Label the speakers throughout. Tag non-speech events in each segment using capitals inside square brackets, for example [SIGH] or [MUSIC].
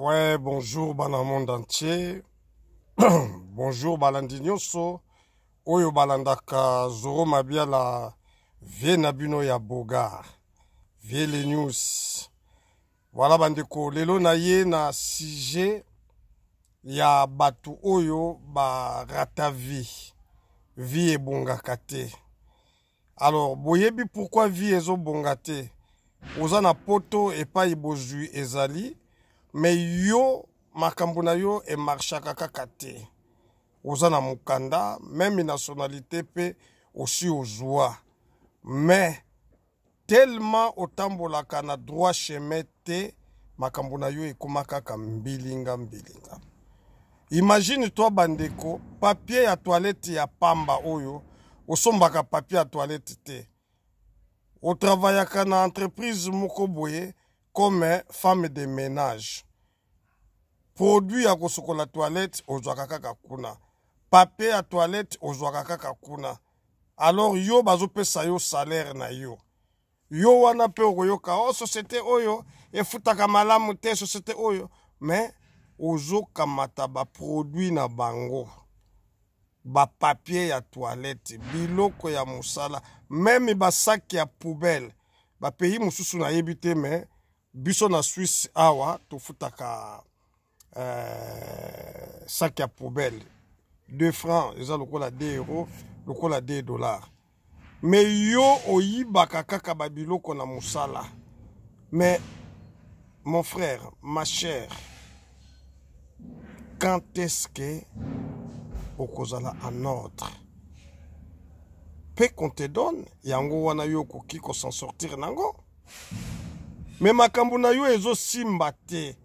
Speaker 1: Ouais, bonjour, dans le monde entier. [CLEARS THROAT] bonjour, Balandinoso. Oyo balandaka zoro la vie na ya bogar. Vie les news. Voilà bandeko, lelo na ye na sigé ya batu oyo ba rata vie. Vie bonga Alors, boyebi pourquoi vie zo te? Oza na poto epai bozwi ezali. me yo makambo na yo emarshaka kaka te oza na mokanda meme nationalité mpe osi ozwa me telema otambolaka na droit chemin te makambo na yo ekóma kaka mbilinga mbilinga imagine to bandeko papier ya toilette ya pamba oyo osombaka papier ya toilette te otravayaka na entreprise moko boye comme femme de ménage produit ya kosokola toilette ozwaka kaka kuna pape ya toilette ozwaka kaka kuna alors yo bazopesa yo salaire na yo yo wana mpe okoyoka o oh, société oyo efutaka malamu te société oyo me ozokamata baproduit na bango bapapier ya toilette biloko ya mosala meme basaki ya poubele bapays mosusu nayebi te me biso na swisse awa tofutaka euh, sak ya poubele 2 francs eza lokola 2 euro lokola 2 dollar me yo oyibaka kaka babiloko na mosala mais mon frère ma chère quand est-ce que okozala en ordre mpe qu'on te donne yango wana yo okoki kosan sortir nango me makambo na yo ezosimba te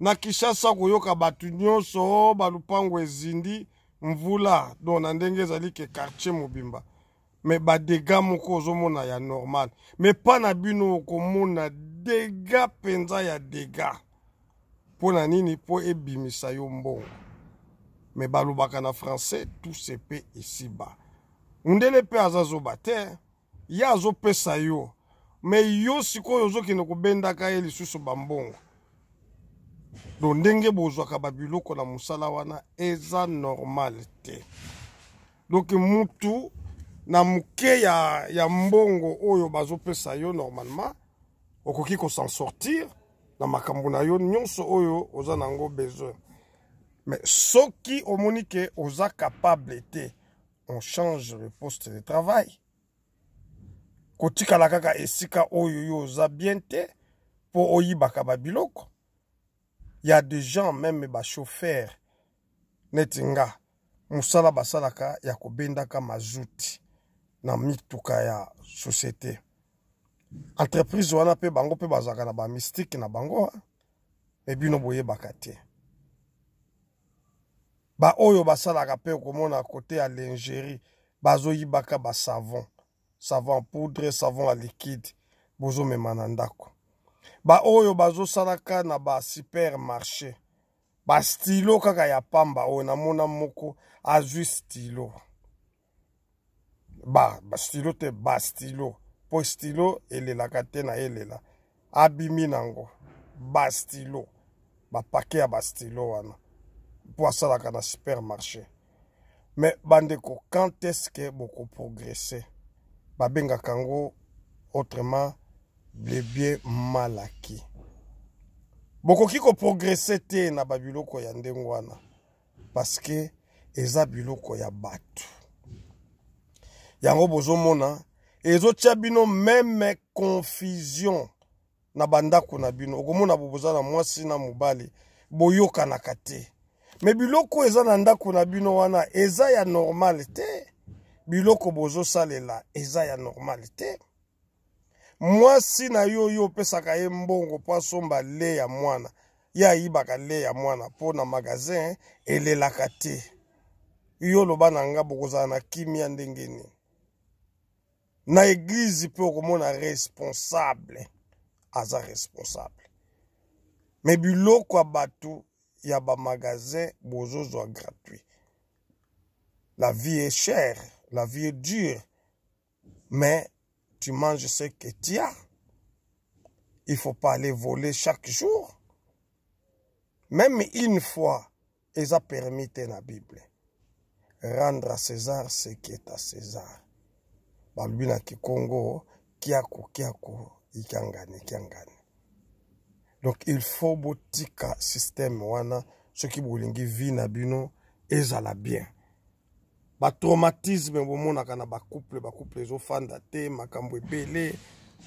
Speaker 1: na kinshasa koyoka bato nyonso balupango ezindi mvula don na ndenge ezali ke quartier mobimba me badega moko ozomona ya normal me mpa na bino okomona dega mpenza ya dega mpo na nini mpo ebimisa yo mbongo me balobaka na francais tuse mpe esiba mundele mpe aza zoba te ye azopesa yo me yo sikoyo ozokende kobendaka ye lisusu bambongo don ndenge bozwaka babiloko na mosala wana eza normal te donk mutu na moke ya, ya mbongo oyo bazopesa yo normalement okoki kosan sortir na makambo na yo nyonso oyo oza na yango besoin mais soki omoni ke oza capable te on change le poste de travail kotikala kaka esika oyo yo oza bien te mpo oyibaka babiloko ya de gens meme bashofer neti nga mosala basalaka ya kobendaka mazuti na mituka ya société entreprise wana mpe bango mpe bazalaka na bamystike na bango me bino boyebaka te baoyo basalaka mpe komona kote ya lingerie bazoyibaka basavon savon poudre savon ya likide bozomema na ndako baoyo bazosalaka na basupermarché bastilo kaka ya pamba oyo namona moko azwi stilo ba bastilo te bastilo mpo stilo elelaka te na elela abimi nango bastilo bapake ya bastilo wana mpo asalaka na supermarché me bandeko quand est ce que bokoprogresse babengaka yango autrement le bien mal acquis bokoki koprogrese te na babiloko ya ndenge wana parceke eza biloko ya bato yango bozomona ezotia bino meme confusion na bandako na bino okomona boboza na mwasi na mobali boyokanaka te me biloko eza na ndako na bino wana eza ya normal te biloko bozosalela eza ya normale te mwasi na yo oyo opesaka ye mbongo mpo asomba le ya mwana ye ayibaka le ya mwana mpo na magasin elelaka te yo loba na nga bokozala na kimia ndenge nini na eglize mpe okomona responsable aza responsable me biloko ya bato ya bamagasin bozozwa gratuit la vie est chère La vie est dure, mais tu manges ce que tu as. Il faut pas aller voler chaque jour. Même une fois, ils ont permis la Bible. Rendre à César ce qui est à César. qui Congo, kiako kiako donc il faut boutique système wana qui vie vi na bino ezala bien batraumatisme bomonaka na bacouple bacouple ezofanda te makambo ebele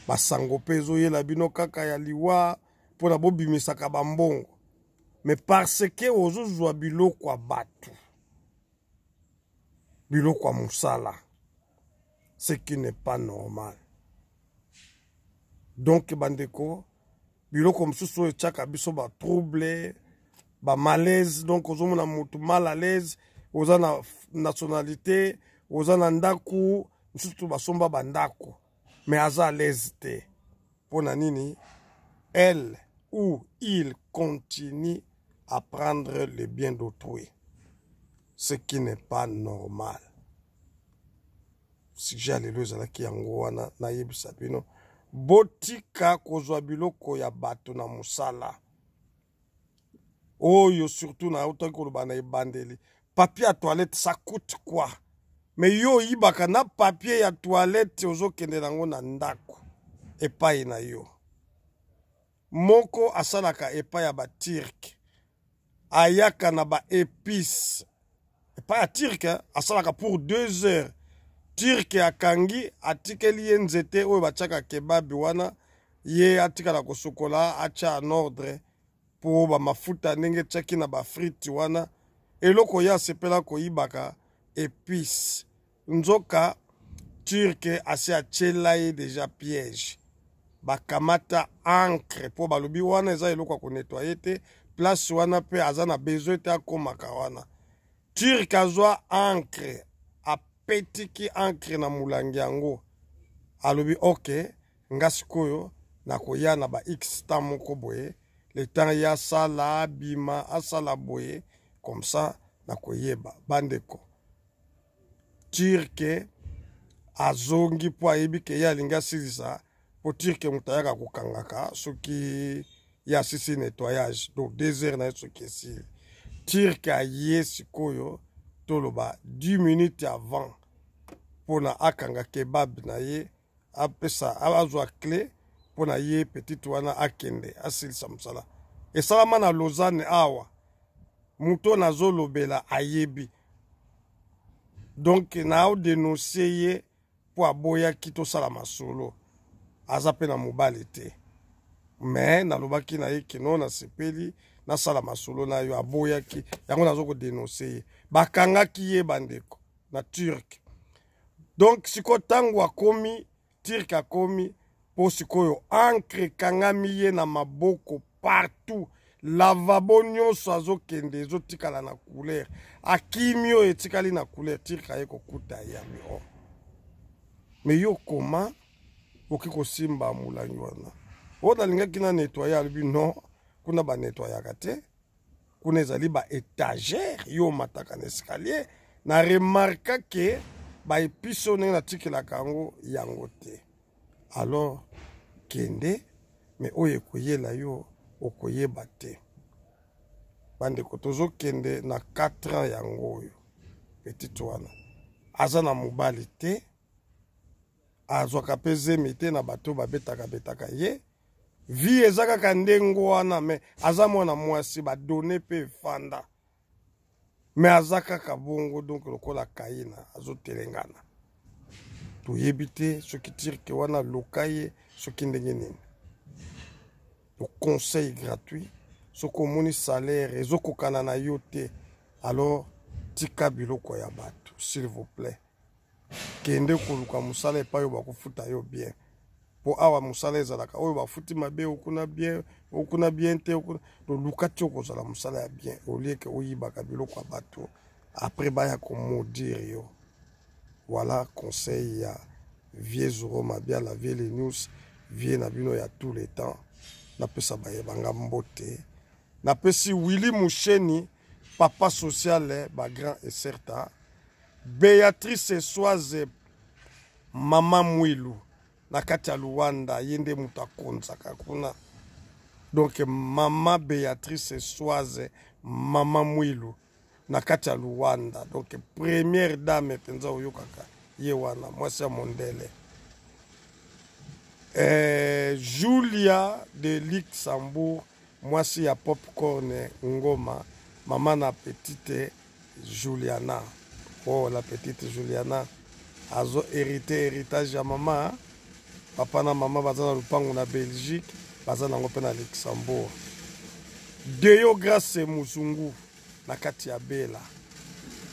Speaker 1: basango mpe ezoyela bino kaka ya liwa mpona bobimisaka bambongo me parce ke ozozwa biloko ya bato biloko ya mosala ce qui n'est pas normal donk bandeko biloko mosusu oyo etiaka biso batrouble bamalaise donk ozomona motu mal à l'aise oza na nationalité oza na ndako mosusu basomba bandako me aza alaise te mpona nini elle ou il continue à prendre le bien d'autrui ce qui n'est pas normal sujet ya lelo ezalaki yango wana nayebisa bino botika kozwa biloko ya bato na mosala oyo surtout nautaki koloba na ebandeli papier ya toilette ça coûte quoi me yo oyibaka na papier ya toilette ozokende nango na ndako epai na yo moko asalaka epai ya batirke ayaka na baépice epai ya tirke asalaka pour deux heures tirke akangi atikeli ye nzete oyo batiaka kebabi wana ye atikala kosokola atya en ordre mpo bamafuta ndenge tiaki na bafriti wana eloko ye asepela koyibaka epice nzoka turke asi atiela ye deja piège bakamata ancre mpo balobi wana eza eloko ya konetwaye te place wana mpe aza na besoin te akomaka wana turke azwa ancre apetiki ancre na molangi yango alobi ok nga sikoyo nakoya na ba x ta moko boye le temps ye asala abima asala boye comme ça nakoyeba bandeko turke azongi mpo ayebi ke ye alingi asilisa mpo turke moto ayaka kokangaka soki ye asisi nettoyage donc deux heures na ye soki esili turke aye sikoyo toloba 10 minutes avant mpona akanga kebab na ye apesa azwa cle mpona ye petite wana akende asilisa mosala esalama na lausanne awa moto nazolobela ayebi donk naodenonse ye mpo aboyaki tosala masolo aza mpe na mobali te me nalobaki na ye kino nasepeli nasala masolo na yo aboyaki yango nazo kodenonse ye bakangaki ye bandeko na turke donk sikoyo ntango akomi turke akomi mpo sikoyo ankre ekangami ye na maboko partout lavabo nyonso azokende ezotikala na couleur akimi oyo etikali na couleur tirka ye kokuta ye ya biro me yo koma okoki kosimba molangi wana oyo nalingaki na netwaye alobi non kuna banetwayaka te kuna ezali baétagere yo omataka na escalier na remarka ke baepise oyo ndenge natikelaka yango yango te alors kende me oyo ekoyela yo okoyeba te bandeko tozokende na 4 ans yango oyo petite wana aza na mobali te azwaka mpe zemi te na bato babetaka betaka ye vi eza kaka ndenge wana me aza mwana mwasi badone mpe efanda me aza kaka bongo donk lokola kaina azotelengana toyebi te soki tirke wana loka ye soki ndenge nini le conseil gratuit soki omoni salaire ezokokana na yo te alors tika biloko ya bato s'il vous plaît kende koluka mosala epai oyo bakofuta yo bien mpo awa mosala ezalaka oyo bafuti mabe okuna bien okuna bien te toluka ti okozala mosala ya bien olieke oyibaka biloko ya bato apres baya komodire yo wala conseil ya vie zoro mabiala vie lenews vie na bino ya tout le temps napesa bayebanga mbote napesi willi musheni papa social bagrand eserta béatrice eswaze mama mwilu na kati ya luwanda ye nde moto akonzaka kuna donk mama béatrice eswaze mama mwilu na kati ya luwanda donk première dame mpenza oyokaka ye wana mwasi ya mondele eh, julia de luxembourg Moi, mwasi ya popcorn ngoma mama na petite juliana oh, la petite juliana azo hérité héritage ya maman. papa na maman, baza na lupango na belgique baza nango na luxembourg deyo grâce muzungu na kati ya bela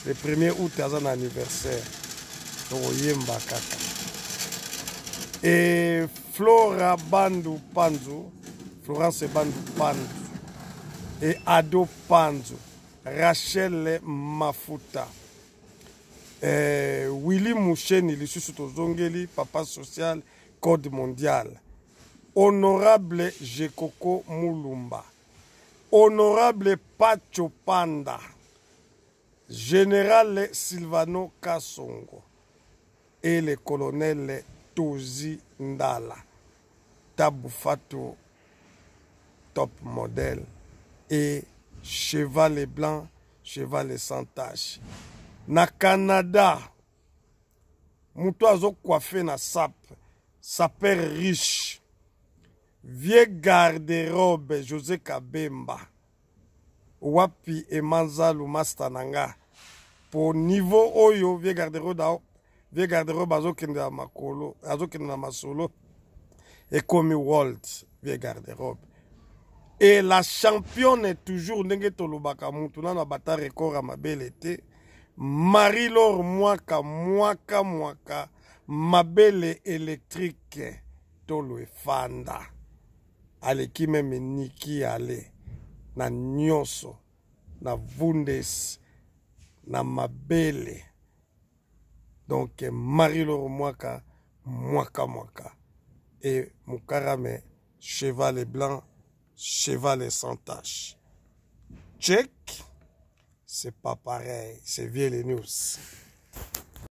Speaker 1: le premier août aza na anniversaire kaka Et flora bandu panzu Florence Bandu et Ado Panzo, Rachel Mafuta, eh, Willy Moucheni, Papa Social, Code Mondial, Honorable Jekoko Moulumba, Honorable Pacho Panda, Général Silvano Kassongo et le colonel Tozi Ndala. Taboufato top modèle et cheval blanc, cheval sans tache. Na Canada, moto azo coiffé na sap, saper riche. Vieux garde-robe José Kabemba. Wapi emanza lumasta nanga. Po niveau oyo vieux garde-robe vieux garde-robe azokende na makolo, azokende na masolo ekomi world vieux garde-robe. e la championne toujours ndenge tolobaka mutu nano abata record ya mabele te marie lor mwaka mwaka mwaka mabele électrique tolo efanda aleki meme niki ale na nyonso na vundesi na mabele donk marie lor mwaka mwaka mwaka e mokarame cheval blanc cheval est sans tache. Check, c'est pas pareil, c'est vieille news.